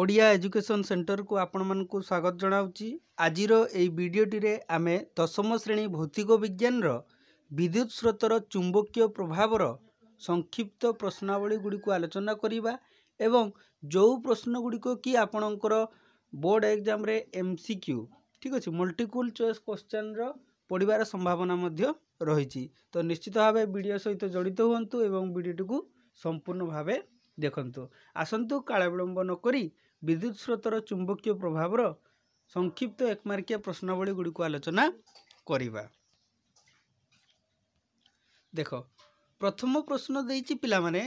Odia education ସେଣ୍ଟରକୁ ଆପଣମାନଙ୍କୁ ସ୍ୱାଗତ ଜଣାଉଛି ଆଜିର ଏହି ଭିଡ଼ିଓଟିରେ ଆମେ ଦଶମ ଶ୍ରେଣୀ ଭୌତିକ ବିଜ୍ଞାନର ବିଦ୍ୟୁତ୍ ସ୍ରୋତର ଚୁମ୍ବକୀୟ ପ୍ରଭାବର ସଂକ୍ଷିପ୍ତ ପ୍ରଶ୍ନାବଳୀ ଗୁଡ଼ିକୁ ଆଲୋଚନା କରିବା ଏବଂ ଯେଉଁ ପ୍ରଶ୍ନ ଗୁଡ଼ିକ କି ଆପଣଙ୍କର ବୋର୍ଡ଼ ଏକ୍ଜାମ୍ରେ ଏମ୍ ସି କ୍ୟୁ ଠିକ୍ ଅଛି ମଲ୍ଟିପୁଲ୍ ଚଏସ୍ କୋଶ୍ଚନ୍ର ପଡ଼ିବାର ସମ୍ଭାବନା ମଧ୍ୟ ରହିଛି ତ ନିଶ୍ଚିତ ଭାବେ ଭିଡ଼ିଓ ସହିତ ଜଡ଼ିତ ହୁଅନ୍ତୁ ଏବଂ ଭିଡ଼ିଓଟିକୁ ସମ୍ପୂର୍ଣ୍ଣ ଭାବେ ଦେଖନ୍ତୁ ଆସନ୍ତୁ କାଳାବିଳମ୍ବ ନକରି ବିଦ୍ୟୁତ୍ ସ୍ରୋତର ଚୁମ୍ବକୀୟ ପ୍ରଭାବର ସଂକ୍ଷିପ୍ତ ଏକମାର୍କିଆ ପ୍ରଶ୍ନାବଳୀ ଗୁଡ଼ିକୁ ଆଲୋଚନା କରିବା ଦେଖ ପ୍ରଥମ ପ୍ରଶ୍ନ ଦେଇଛି ପିଲାମାନେ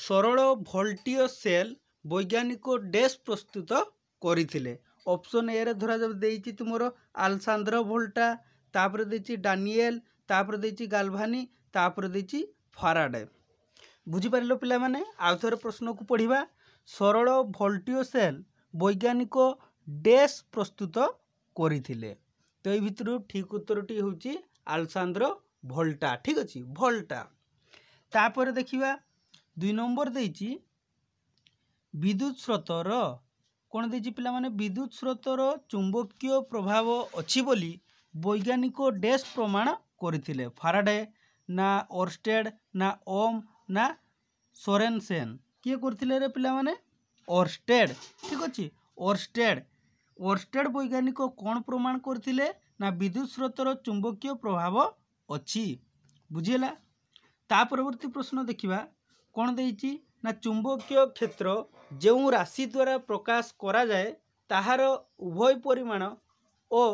ସରଳ ଭୋଲ୍ଟିୟ ସେଲ୍ ବୈଜ୍ଞାନିକ ଡେସ୍ ପ୍ରସ୍ତୁତ କରିଥିଲେ ଅପସନ୍ ଏରେ ଧରାଯାଉ ଦେଇଛି ତୁମର ଆଲସାନ୍ଦ୍ର ଭୋଲ୍ଟା ତାପରେ ଦେଇଛି ଡାନିଏଲ୍ ତାପରେ ଦେଇଛି ଗାଲଭାନି ତାପରେ ଦେଇଛି ଫାରାଡେ ବୁଝିପାରିଲ ପିଲାମାନେ ଆଉ ଥରେ ପ୍ରଶ୍ନକୁ ପଢ଼ିବା ସରଳ ଭୋଲ୍ଟିଓ ସେଲ୍ ବୈଜ୍ଞାନିକ ଡେସ୍ ପ୍ରସ୍ତୁତ କରିଥିଲେ ତ ଏଇ ଭିତରୁ ଠିକ୍ ଉତ୍ତରଟି ହେଉଛି ଆଲସାନ୍ଦ୍ର ଭୋଲ୍ଟା ଠିକ୍ ଅଛି ଭୋଲ୍ଟା ତାପରେ ଦେଖିବା ଦୁଇ ନମ୍ବର ଦେଇଛି ବିଦ୍ୟୁତ ସ୍ରୋତର କ'ଣ ଦେଇଛି ପିଲାମାନେ ବିଦ୍ୟୁତ ସ୍ରୋତର ଚୁମ୍ବକୀୟ ପ୍ରଭାବ ଅଛି ବୋଲି ବୈଜ୍ଞାନିକ ଡେସ୍ ପ୍ରମାଣ କରିଥିଲେ ଫାରାଡେ ନା ଓରଷ୍ଟେଡ଼ ନା ଓମ୍ ନା ସୋରେନସେନ୍ କିଏ କରିଥିଲେ ରେ ପିଲାମାନେ ଅର୍ଷ୍ଟେଡ଼ ଠିକ୍ ଅଛି ଅର୍ଷ୍ଟେଡ଼ ଅର୍ଷ୍ଟେଡ଼ ବୈଜ୍ଞାନିକ କ'ଣ ପ୍ରମାଣ କରିଥିଲେ ନା ବିଦ୍ୟୁତ ସ୍ରୋତର ଚୁମ୍ବକୀୟ ପ୍ରଭାବ ଅଛି ବୁଝିହେଲା ତା ପରବର୍ତ୍ତୀ ପ୍ରଶ୍ନ ଦେଖିବା କ'ଣ ଦେଇଛି ନା ଚୁମ୍ବକୀୟ କ୍ଷେତ୍ର ଯେଉଁ ରାଶି ଦ୍ୱାରା ପ୍ରକାଶ କରାଯାଏ ତାହାର ଉଭୟ ପରିମାଣ ଓ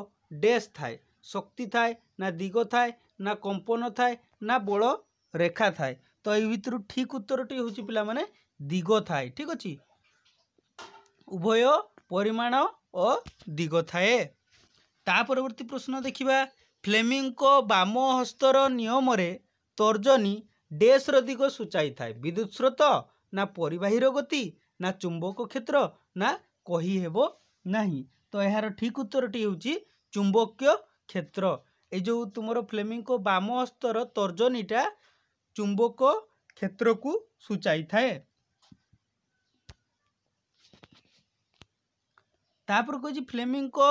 ଡେସ୍ ଥାଏ ଶକ୍ତି ଥାଏ ନା ଦିଗ ଥାଏ ନା କମ୍ପନ ଥାଏ ନା ବଳ ରେଖା ଥାଏ তো এই ভিতর ঠিক উত্তরটি হচ্ছে পিলামানে দিগ থাকে ঠিক আছে উভয় পরিমাণ ও দিগ থাকে তা পরবর্তী প্রশ্ন দেখিবা ফ্লেমিঙ্ক বাম হস্তর নিয়মরে তর্জনী ডেস্র দিগ সূচাই থাকে বিদ্যুৎ স্রোত না পরিবাহীর গতি না চুম্বক ক্ষেত্র না কহি হেব ନାହିଁ ତ ଏହାର ଠିକ୍ ଉତ୍ତରଟି ହେଉଛି ଚୁମ୍ବକୀୟ କ୍ଷେତ୍ର ଏଇ ଯେଉଁ ତୁମର ଫ୍ଲେମିଙ୍କ ବାମ ହସ୍ତର ତର୍ଜନୀଟା ଚୁମ୍ବକ କ୍ଷେତ୍ରକୁ ସୂଚାଇ ଥାଏ ତାପରେ କହୁଛି ଫ୍ଲେମିଙ୍କ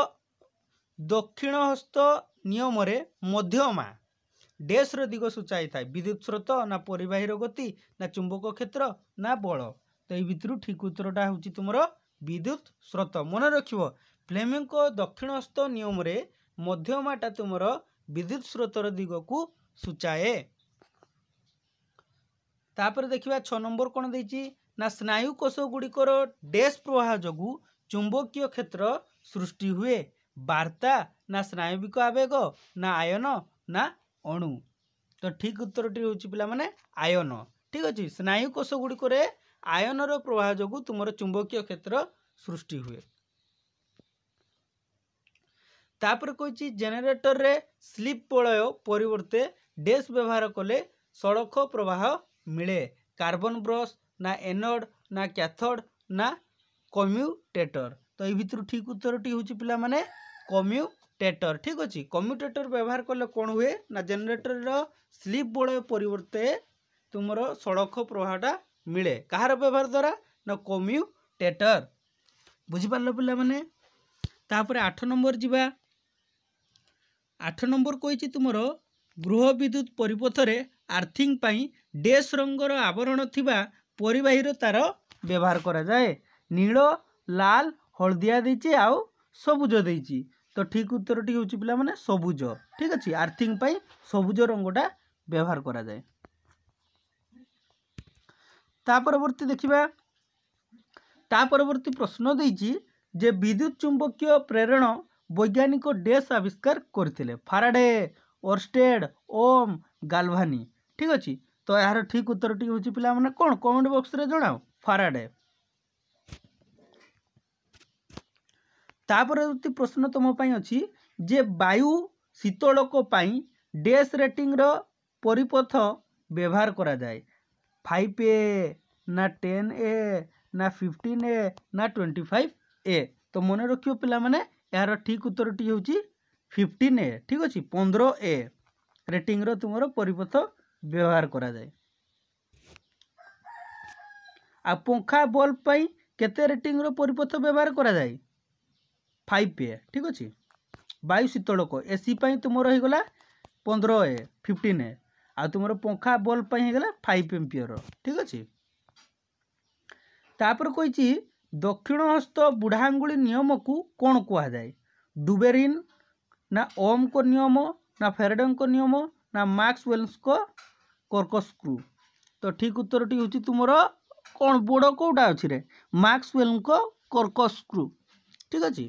ଦକ୍ଷିଣ ହସ୍ତ ନିୟମରେ ମଧ୍ୟମା ଡେସ୍ର ଦିଗ ସୂଚାଇ ଥାଏ ବିଦ୍ୟୁତ୍ ସ୍ରୋତ ନା ପରିବାହୀର ଗତି ନା ଚୁମ୍ବକ କ୍ଷେତ୍ର ନା ବଳ ତ ଏଇ ଭିତରୁ ଠିକ୍ ଉତ୍ତରଟା ହେଉଛି ତୁମର ବିଦ୍ୟୁତ୍ ସ୍ରୋତ ମନେ ରଖିବ ଫ୍ଲେମିଙ୍କ ଦକ୍ଷିଣ ହସ୍ତ ନିୟମରେ ମଧ୍ୟମାଟା ତୁମର ବିଦ୍ୟୁତ୍ ସ୍ରୋତର ଦିଗକୁ ସୂଚାଏ ତାପରେ ଦେଖିବା ଛଅ ନମ୍ବର କ'ଣ ଦେଇଛି ନା ସ୍ନାୟୁ କୋଷ ଗୁଡ଼ିକର ଡେସ୍ ପ୍ରବାହ ଯୋଗୁଁ ଚୁମ୍ବକୀୟ କ୍ଷେତ୍ର ସୃଷ୍ଟି ହୁଏ ବାର୍ତ୍ତା ନା ସ୍ନାୟୁବିକ ଆବେଗ ନା ଆୟନ ନା ଅଣୁ ତ ଠିକ୍ ଉତ୍ତରଟି ହେଉଛି ପିଲାମାନେ ଆୟନ ଠିକ୍ ଅଛି ସ୍ନାୟୁ କୋଷ ଗୁଡ଼ିକରେ ଆୟନର ପ୍ରବାହ ଯୋଗୁଁ ତୁମର ଚୁମ୍ବକୀୟ କ୍ଷେତ୍ର ସୃଷ୍ଟି ହୁଏ ତାପରେ କହିଛି ଜେନେରେଟରରେ ସ୍ଲିପ୍ ପଳୟ ପରିବର୍ତ୍ତେ ଡେସ୍ ବ୍ୟବହାର କଲେ ସଡ଼କ ପ୍ରବାହ मिले कार्बन ब्रश ना एनोड ना क्याथोड ना कम्युटेटर ତ ଏଇ ଭିତରୁ ଠିକ୍ ଉତ୍ତରଟି ହେଉଛି ପିଲାମାନେ କମ୍ୟୁଟେଟର୍ ଠିକ୍ ଅଛି କମ୍ୟୁଟେଟର୍ ବ୍ୟବହାର କଲେ କ'ଣ ହୁଏ ନା ଜେନେରେଟର୍ର ସ୍ଲିପ୍ ବଳୟ ପରିବର୍ତ୍ତେ ତୁମର ସଡ଼କ ପ୍ରବାହଟା ମିଳେ କାହାର ବ୍ୟବହାର ଦ୍ୱାରା ନା କମ୍ୟୁଟେଟର୍ ବୁଝିପାରିଲ ପିଲାମାନେ ତାପରେ ଆଠ ନମ୍ବର ଯିବା ଆଠ ନମ୍ବର କହିଛି ତୁମର ଗୃହ ବିଦ୍ୟୁତ ପରିପଥରେ আর্থিং পাই ডেସ୍ রঙর আবরণ থিবা পরিবাহীর তার ব্যবহার করা যায় নীল লাল হলদিয়া দিয়েছি আউ ସବୁଜ ଦେଇଛି ତ ଠିକ୍ ଉତ୍ତରଟି ହେଉଛି ପିଲାମାନେ ସବୁଜ ଠିକ୍ ଅଛି ଆର୍ଥିଂ ପାଇଁ ସବୁଜ ରଙ୍ଗଟା ବ୍ୟବହାର କରାଯାଏ ତା ପରବର୍ତ୍ତୀ ଦେଖିବା ତା ପରବର୍ତ୍ତୀ ପ୍ରଶ୍ନ ଦେଇଛି ଯେ ବିଦ୍ୟୁତ ଚୁମ୍ବକୀୟ ପ୍ରେରଣ ବୈଜ୍ଞାନିକ ଡେସ୍ ଆବିଷ୍କାର କରିଥିଲେ ଫାରାଡେ ଓର୍ଷ୍ଟେଡ୍ ଓମ୍ ଗାଲଭାନି ঠিক ଅଛି ତ ଏହାର ଠିକ୍ ଉତ୍ତରଟି ହେଉଛି ପିଲାମାନେ କ'ଣ କମେଣ୍ଟ ବକ୍ସରେ ଜଣାଅ ଫାରାଡେ ତାପରବର୍ତ୍ତୀ ପ୍ରଶ୍ନ ତୁମ ପାଇଁ ଅଛି ଯେ ବାୟୁ ଶୀତଳକ ପାଇଁ ଡେସ୍ ରେଟିଂର ପରିପଥ ବ୍ୟବହାର କରାଯାଏ ଫାଇଭ୍ ଏ ନା ଟେନ୍ ଏ ନା ଫିଫ୍ଟିନ୍ ଏ ନା ଟ୍ୱେଣ୍ଟି ଫାଇଭ୍ ଏ ତ ମନେ ରଖିବ ପିଲାମାନେ ଏହାର ଠିକ୍ ଉତ୍ତରଟି ହେଉଛି ଫିଫ୍ଟିନ୍ ଏ ଠିକ୍ ଅଛି ପନ୍ଦର ଏ ରେଟିଂର ତୁମର ପରିପଥ ବ୍ୟବହାର କରାଯାଏ ଆଉ ପଙ୍ଖା ବଲ୍ବ ପାଇଁ କେତେ ରେଟିଂର ପରିପଥ ବ୍ୟବହାର କରାଯାଏ ଫାଇଭ୍ ଏ ଠିକ୍ ଅଛି ବାୟୁ ଶୀତଳକ ଏସି ପାଇଁ ତୁମର ହେଇଗଲା ପନ୍ଦର ଏ ଫିଫ୍ଟିନ୍ ଏ ଆଉ ତୁମର ପଙ୍ଖା ବଲ୍ବ ପାଇଁ ହେଇଗଲା ଫାଇଭ୍ ଏମ୍ପିଅର ଠିକ୍ ଅଛି ତାପରେ କହିଛି ଦକ୍ଷିଣ ହସ୍ତ ବୁଢ଼ା ଆଙ୍ଗୁଳି ନିୟମକୁ କ'ଣ କୁହାଯାଏ ଡୁବେରିନ୍ ନା ଓମ୍ଙ୍କ ନିୟମ ନା ଫେରଡଙ୍କ ନିୟମ ନା ମାକ୍ସ ୱେଲ୍ସଙ୍କ କର୍କସ୍କ୍ରୁ ତ ଠିକ୍ ଉତ୍ତରଟି ହେଉଛି ତୁମର କ'ଣ ବୋର୍ଡ଼ କେଉଁଟା ଅଛି ରେ ମାକ୍ସୱେଲଙ୍କ କର୍କସ୍କ୍ରୁ ଠିକ୍ ଅଛି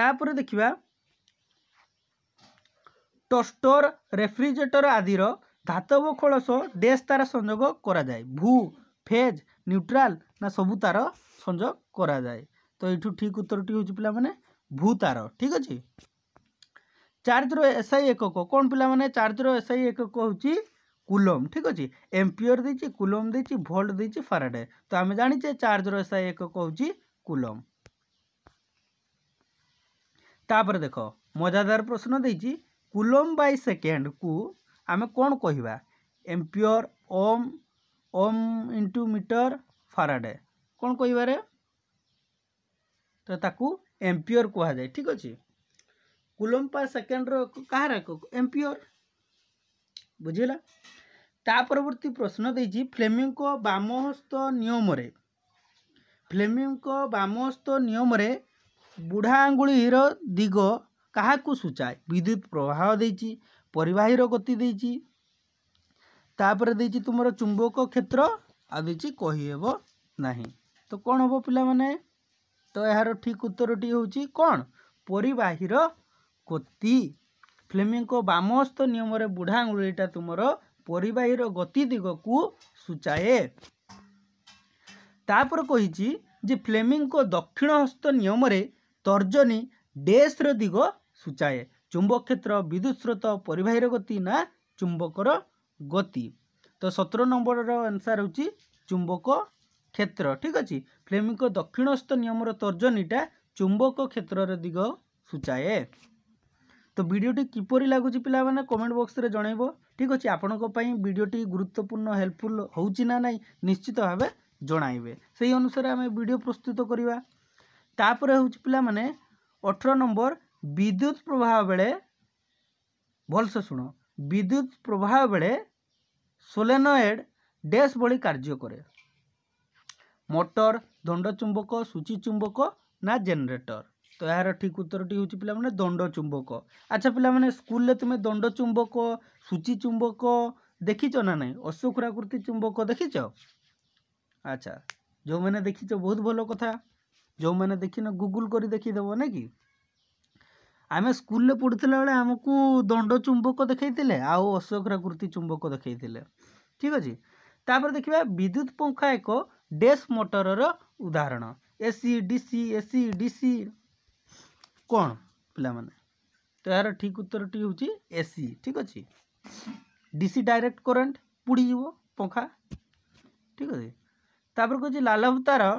ତାପରେ ଦେଖିବା ଟଷ୍ଟର ରେଫ୍ରିଜରେଟର ଆଦିର ଧାତବ ଖୋଳସ ଡେସ୍ ତାର ସଂଯୋଗ କରାଯାଏ ଭୂ ଫେଜ୍ ନ୍ୟୁଟ୍ରାଲ୍ ନା ସବୁ ତାର ସଂଯୋଗ କରାଯାଏ ତ ଏଇଠୁ ଠିକ୍ ଉତ୍ତରଟି ହେଉଛି ପିଲାମାନେ ଭୂ ତାର ଠିକ୍ ଅଛି चार्जर एस आई एकक कौन पिला चार्जर एस आई एकक हूँ कुलम ठीक अच्छे एमपिओर देती कुलम देती भोल्ट दे फाराडे तो आम जाने चार्जर एस आई एकक हूँ कुलम तापर देख मजादार प्रश्न देती कुलम बै सेकेंड को आम कौन कह एमपिओर ओम ओम इंटू मीटर फाराडे कौन कह रहे तो ताकू एमपिओर कह जाए ठीक अच्छे कुलम पर सेकेंड रख एम्पियर बुझेगा तापरवर्त प्रश्न देखिए फ्लेमिंग को बामहस्त नियम फ्लेमिंग बामहस्त नियम बुढ़ा आंगुर दिग क्या सूचाए विद्युत प्रवाह देवाही गति देपर दे तुम चुंबक क्षेत्र आदि कहीहब ना तो कौन हम पे तो यार ठीक उत्तर टी हूँ कौन पर କୋତି ଫ୍ଲେମିଙ୍କ ବାମହସ୍ତ ନିୟମରେ ବୁଢ଼ା ଆଙ୍ଗୁଳିଟା ତୁମର ପରିବାହୀର ଗତି ଦିଗକୁ ସୂଚାଏ ତାପରେ କହିଛି ଯେ ଫ୍ଲେମିଙ୍କ ଦକ୍ଷିଣ ହସ୍ତ ନିୟମରେ ତର୍ଜନୀ ଡେସ୍ର ଦିଗ ସୂଚାଏ ଚୁମ୍ବକ କ୍ଷେତ୍ର ବିଦ୍ୟୁତ୍ ସ୍ରୋତ ପରିବାହୀର ଗତି ନା ଚୁମ୍ବକର ଗତି ତ ସତର ନମ୍ବରର ଆନ୍ସାର୍ ହେଉଛି ଚୁମ୍ବକ କ୍ଷେତ୍ର ଠିକ୍ ଅଛି ଫ୍ଲେମିଙ୍କ ଦକ୍ଷିଣ ହସ୍ତ ନିୟମର ତର୍ଜନୀଟା ଚୁମ୍ବକ କ୍ଷେତ୍ରର ଦିଗ ସୂଚାଏ তো ভিডিওটি কিপরি লাগুଛି ପିଲାମାନେ କମେଣ୍ଟ ବକ୍ସରେ ଜଣାଇବ ଠିକ୍ ଅଛି ଆପଣଙ୍କ ପାଇଁ ଭିଡ଼ିଓଟି ଗୁରୁତ୍ୱପୂର୍ଣ୍ଣ ହେଲ୍ପଫୁଲ୍ ହେଉଛି ନା ନାହିଁ ନିଶ୍ଚିତ ଭାବେ ଜଣାଇବେ ସେହି ଅନୁସାରେ ଆମେ ଭିଡ଼ିଓ ପ୍ରସ୍ତୁତ କରିବା ତାପରେ ହେଉଛି ପିଲାମାନେ ଅଠର ନମ୍ବର ବିଦ୍ୟୁତ ପ୍ରବାହ ବେଳେ ଭଲସେ ଶୁଣ ବିଦ୍ୟୁତ ପ୍ରବାହ ବେଳେ ସୋଲେନଏଡ଼ ଡ୍ୟାସ୍ ଭଳି କାର୍ଯ୍ୟ କରେ ମଟର ଦଣ୍ଡଚୁମ୍ବକ ସୂଚୀ ଚୁମ୍ବକ ନା ଜେନେରେଟର ତ ଏହାର ଠିକ୍ ଉତ୍ତରଟି ହେଉଛି ପିଲାମାନେ ଦଣ୍ଡ ଚୁମ୍ବକ ଆଚ୍ଛା ପିଲାମାନେ ସ୍କୁଲରେ ତୁମେ ଦଣ୍ଡ ଚୁମ୍ବକ ସୂଚୀ ଚୁମ୍ବକ ଦେଖିଛ ନା ନାହିଁ ଅଶ୍ୱକ୍ଷୁରାକୃତି ଚୁମ୍ବକ ଦେଖିଛ ଆଚ୍ଛା ଯେଉଁମାନେ ଦେଖିଛ ବହୁତ ଭଲ କଥା ଯେଉଁମାନେ ଦେଖିନ ଗୁଗୁଲ୍ କରି ଦେଖିଦେବ ନା କି ଆମେ ସ୍କୁଲରେ ପଢ଼ୁଥିଲା ବେଳେ ଆମକୁ ଦଣ୍ଡ ଚୁମ୍ବକ ଦେଖାଇଥିଲେ ଆଉ ଅଶ୍ୱକ୍ଷୁରାକୃତି ଚୁମ୍ବକ ଦେଖାଇଥିଲେ ଠିକ୍ ଅଛି ତାପରେ ଦେଖିବା ବିଦ୍ୟୁତ ପଙ୍ଖା ଏକ ଡେସ୍ ମଟରର ଉଦାହରଣ ଏସି ଡିସି ଏସି ଡିସି କ'ଣ ପିଲାମାନେ ତ ଏହାର ଠିକ୍ ଉତ୍ତରଟି ହେଉଛି ଏସି ଠିକ୍ ଅଛି ଡିସି ଡାଇରେକ୍ଟ କରେଣ୍ଟ ପୋଡ଼ିଯିବ ପଙ୍ଖା ଠିକ୍ ଅଛି ତାପରେ କହୁଛି ଲାଲଭତାର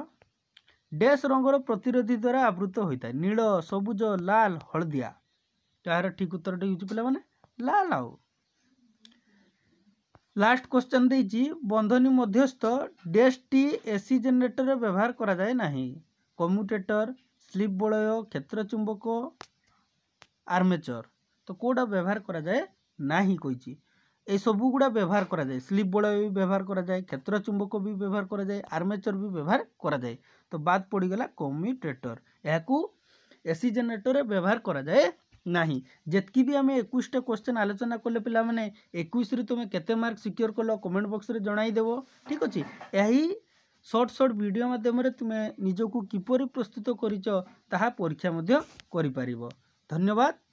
ଡେସ୍ ରଙ୍ଗର ପ୍ରତିରୋଧୀ ଦ୍ୱାରା ଆବୃତ ହୋଇଥାଏ ନୀଳ ସବୁଜ ଲାଲ ହଳଦିଆ ଏହାର ଠିକ୍ ଉତ୍ତରଟି ହେଉଛି ପିଲାମାନେ ଲାଲ ଆଉ ଲାଷ୍ଟ କ୍ୱେଶ୍ଚନ୍ ଦେଇଛି ବନ୍ଧନୀ ମଧ୍ୟସ୍ଥ ଡେସ୍ଟି ଏସି ଜେନେରେଟରରେ ବ୍ୟବହାର କରାଯାଏ ନାହିଁ କମ୍ୟୁଟେଟର स्लीप बलय क्षेत्र चुंबक आर्मेचर तो कौटा व्यवहार कराए ना ही कही सबू गुड़ा व्यवहार कराए स्लीप बलय भी व्यवहार कराए क्षेत्र चुंबक भी व्यवहार कराए आर्मेचर भी व्यवहार कराए तो बात पड़गला कम्यूटेटर यह एसी जेनेटर व्यवहार कराए ना जितकी भी आम एक क्वेश्चन आलोचना कले पाने एक तुम्हें केते मार्क सिक्योर कल कमेंट बक्स में जनईदेव ठीक अच्छे यही सर्ट सर्ट भिड मध्यम तुम्हें निजक किपर प्रस्तुत करीक्षा धन्यवाद